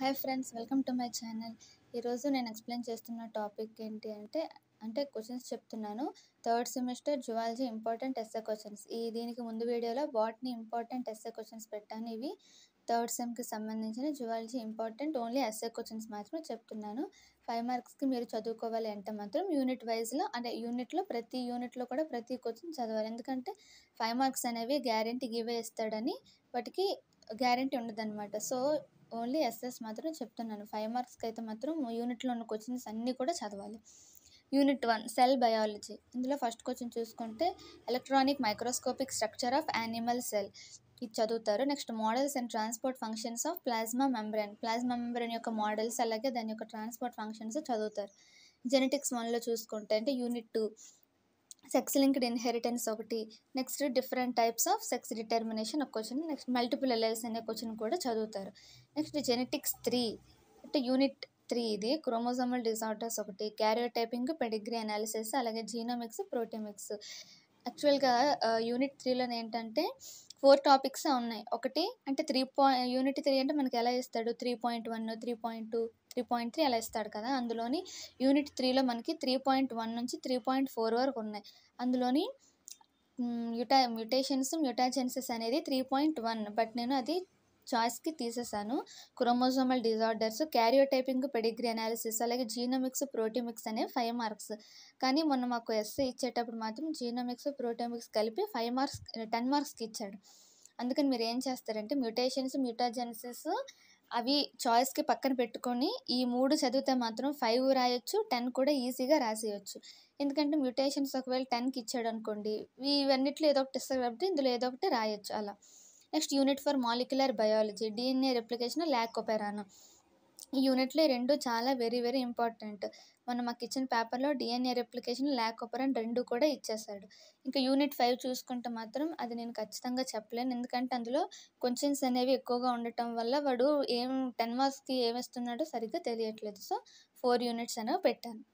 hi friends welcome to my channel ఈరోజు నేను explain చేస్తున్న టాపిక్ ఏంటి అంటే అంటే క్వశ్చన్స్ చెప్తున్నాను third semester zoology important SA questions ఈ దీనికి ముందు వీడియోలో బాట్ని ఇంపార్టెంట్ ఎస్ఏ క్వశ్చన్స్ పెట్టాను ఇవి థర్డ్ సెమ్కి సంబంధించిన zoology important only SA questions మాత్రమే చెప్తున్నాను ఫైవ్ మార్క్స్కి మీరు చదువుకోవాలి అంటే మాత్రం యూనిట్ వైజ్లో అంటే యూనిట్లో ప్రతి యూనిట్లో కూడా ప్రతి క్వశ్చన్ చదవాలి ఎందుకంటే ఫైవ్ మార్క్స్ అనేవి గ్యారంటీ గివే ఇస్తాడని వాటికి గ్యారంటీ అనమాట సో ఓన్లీ ఎస్ఎస్ మాత్రం చెప్తున్నాను ఫైవ్ మార్క్స్కి అయితే మాత్రం యూనిట్లో ఉన్న క్వశ్చన్స్ అన్నీ కూడా చదవాలి యూనిట్ వన్ సెల్ బయాలజీ ఇందులో ఫస్ట్ క్వశ్చన్ చూసుకుంటే electronic microscopic structure of animal cell ఇది చదువుతారు next models and transport functions of plasma membrane plasma membrane యొక్క మోడల్స్ అలాగే దాని యొక్క ట్రాన్స్పోర్ట్ ఫంక్షన్స్ చదువుతారు జెనెటిక్స్ వన్లో చూసుకుంటే అంటే unit two sex linked inheritance ఒకటి next different types of sex determination ఒక క్వశ్చన్ నెక్స్ట్ మల్టిపుల్ ఎల్ఎల్స్ అనే క్వశ్చన్ కూడా చదువుతారు నెక్స్ట్ జెనెటిక్స్ త్రీ అంటే యూనిట్ త్రీ ఇది క్రోమోజోమల్ డిజార్డర్స్ ఒకటి క్యారియోటైపింగ్ పెడిగ్రీ అనాలిసిస్ అలాగే జీనోమిక్స్ ప్రోటీమిక్స్ యాక్చువల్గా యూనిట్ త్రీలో ఏంటంటే ఫోర్ టాపిక్స్ ఉన్నాయి ఒకటి అంటే త్రీ పాయింట్ యూనిట్ త్రీ అంటే మనకి ఎలా ఇస్తాడు three point one three point two three point three అలా ఇస్తాడు కదా అందులోని యూనిట్ త్రీలో మనకి త్రీ పాయింట్ వన్ నుంచి త్రీ పాయింట్ ఫోర్ వరకు ఉన్నాయి అందులోని యుటా మ్యూటేషన్స్ మ్యూటాజెన్సెస్ అనేది త్రీ పాయింట్ వన్ బట్ నేను అది చాయిస్కి తీసేశాను chromosomal disorders karyotyping pedigree analysis అలాగే జీనోమిక్స్ ప్రోటీమిక్స్ అనే ఫైవ్ మార్క్స్ కానీ మొన్న మాకు ఎస్సీ ఇచ్చేటప్పుడు మాత్రం జీనోమిక్స్ ప్రోటీమిక్స్ కలిపి ఫైవ్ మార్క్స్ టెన్ మార్క్స్కి ఇచ్చాడు అందుకని మీరు ఏం చేస్తారంటే మ్యూటేషన్స్ మ్యూటాజెన్సిస్ అవి చాయిస్కి పక్కన పెట్టుకొని ఈ మూడు చదివితే మాత్రం ఫైవ్ రాయొచ్చు టెన్ కూడా ఈజీగా రాసేయచ్చు ఎందుకంటే మ్యూటేషన్స్ ఒకవేళ టెన్కి ఇచ్చాడు అనుకోండి ఇవన్నిట్లో ఏదో ఒకటి ఇస్తారు కాబట్టి ఇందులో ఏదో ఒకటి రాయొచ్చు అలా next unit for molecular biology DNA replication lac operon ఈ యూనిట్లో రెండు చాలా వెరీ వెరీ ఇంపార్టెంట్ మనం మాకు ఇచ్చిన పేపర్లో డిఎన్ఏ రెప్లికేషన్ ల్యాక్ అని రెండు కూడా ఇచ్చేసాడు ఇంకా యూనిట్ ఫైవ్ చూసుకుంటే మాత్రం అది నేను ఖచ్చితంగా చెప్పలేను ఎందుకంటే అందులో క్వశ్చన్స్ అనేవి ఎక్కువగా ఉండటం వల్ల వాడు ఏం టెన్ మార్క్స్కి ఏమిస్తున్నాడో సరిగ్గా తెలియట్లేదు సో ఫోర్ యూనిట్స్ అనేవి పెట్టాను